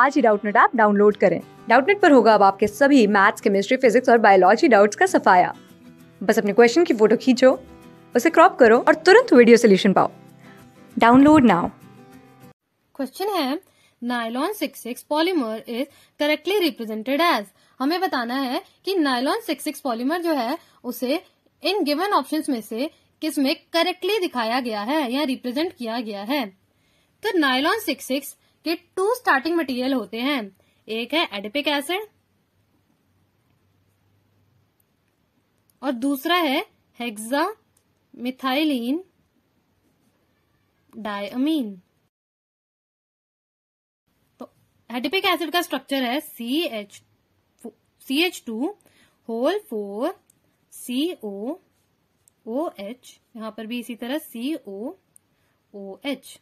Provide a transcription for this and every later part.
आज ही Doubtnut app download करें डाउटनेट पर होगा अब आपके सभी मैथ्स केमिस्ट्री फिजिक्स और बायोलॉजी डाउट्स का सफाया बस अपने क्वेश्चन की फोटो खींचो उसे क्रॉप करो और तुरंत वीडियो सोल्यूशन पाओ डाउनलोड नाउ क्वेश्चन है nylon six six polymer is correctly represented as हमें बताना है कि नायलॉन सिक्स सिक्स पॉलीमर जो है उसे इन गिवन ऑप्शन में से किसमें करेक्टली दिखाया गया है या रिप्रेजेंट किया गया है तो नायलॉन सिक्स सिक्स के टू स्टार्टिंग मटेरियल होते हैं एक है एडिपिक एसिड और दूसरा है हेक्सा मिथाइलिन डायमीन तो एडिपिक एसिड का स्ट्रक्चर है C H C H two whole four C O O H यहां पर भी इसी तरह सी ओ ओ एच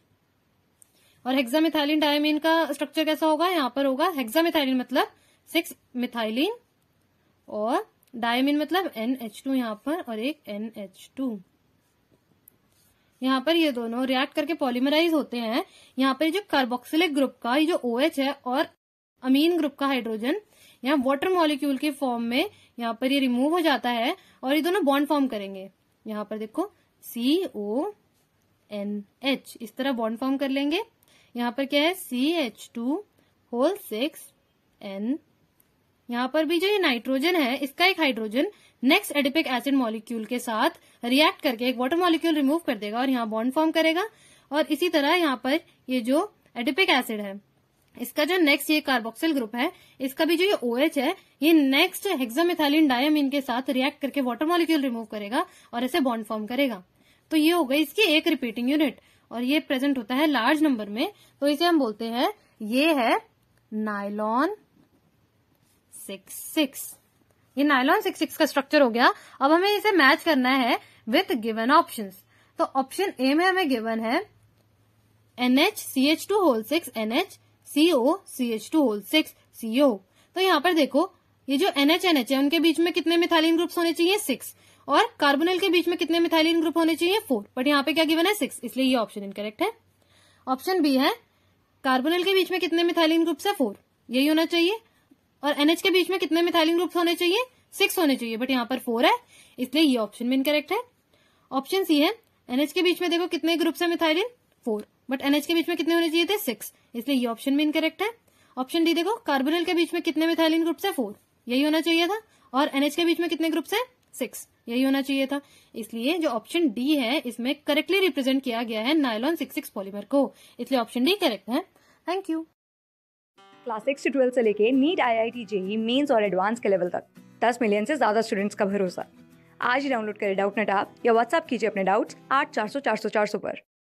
और हेक्सामिथाइलिन डायमीन का स्ट्रक्चर कैसा होगा यहाँ पर होगा हेक्सामिथाइलिन मतलब सिक्स मिथाइलिन और डायमिन मतलब एन एच टू यहाँ पर और एक एन एच टू यहाँ पर ये दोनों रिएक्ट करके पॉलीमराइज होते हैं यहाँ पर जो कार्बोक्सिलिक ग्रुप का ये जो ओ OH है और अमीन ग्रुप का हाइड्रोजन यहाँ वाटर मॉलिक्यूल के फॉर्म में यहाँ पर ये रिमूव हो जाता है और ये दोनों बॉन्ड फॉर्म करेंगे यहाँ पर देखो सी ओ एन एच इस तरह बॉन्ड फॉर्म कर लेंगे यहाँ पर क्या है C H two whole six N यहाँ पर भी जो ये नाइट्रोजन है इसका एक hydrogen next adipic acid molecule के साथ रिएक्ट करके एक वाटर मॉलिक्यूल रिमूव कर देगा और यहाँ बॉन्ड फॉर्म करेगा और इसी तरह यहाँ पर ये जो एडिपिक एसिड है इसका जो नेक्स्ट ये कार्बोक्सिल ग्रुप है इसका भी जो ये ओ OH है ये नेक्स्ट हेक्सामिथाइलिन डायमिन के साथ रिएक्ट करके वाटर मॉलिक्यूल रिमूव करेगा और इसे बॉन्ड फॉर्म करेगा तो ये हो गई इसकी एक रिपीटिंग यूनिट और ये प्रेजेंट होता है लार्ज नंबर में तो इसे हम बोलते हैं ये है नायलॉन सिक्स सिक्स ये नायलॉन सिक्स सिक्स का स्ट्रक्चर हो गया अब हमें इसे मैच करना है विथ गिवन ऑप्शन तो ऑप्शन ए में हमें गिवन है NH C H two whole six NH C O C H two whole six CO तो यहाँ पर देखो ये जो एनएच एनएच एन एच है उनके बीच में कितने मिथालीन ग्रुप्स होने चाहिए सिक्स और कार्बोनल के बीच में कितने मिथाइलिन ग्रुप होने चाहिए फोर बट यहाँ पे क्या गिवन है सिक्स इसलिए ये ऑप्शन इनकरेक्ट है ऑप्शन बी है कार्बोनल के बीच में कितने मिथाइलिन ग्रुप्स है फोर यही होना चाहिए और एनएच के बीच में कितने मिथाइलिन ग्रुप्स होने चाहिए सिक्स होने चाहिए बट यहाँ पर फोर है इसलिए ये ऑप्शन भी इनकरेक्ट है ऑप्शन सी है एनएच के बीच में देखो कितने ग्रुप्स है मिथाइलिन फोर बट एनएच के बीच में कितने होने चाहिए थे सिक्स इसलिए ये ऑप्शन भी इनकरेक्ट है ऑप्शन डी देखो कार्बोनल के बीच में कितने मिथाइलिन ग्रुप्स है फोर यही होना चाहिए था और एनएच के बीच में कितने ग्रुप्स है सिक्स यही होना चाहिए था इसलिए जो ऑप्शन डी है इसमें करेक्टली रिप्रेजेंट किया गया है नायलॉन सिक्स सिक्स पॉलीमर को इसलिए ऑप्शन डी करेक्ट है थैंक यू क्लास सिक्स से ट्वेल्व से लेके NEET I I T JEE Mains और एडवांस के लेवल तक दस मिलियन से ज्यादा स्टूडेंट्स का भरोसा आज ही डाउनलोड करें डाउट नेट आप या व्हाट्सअप कीजिए अपने डाउट्स आठ चार सौ चार सौ चार सौ पर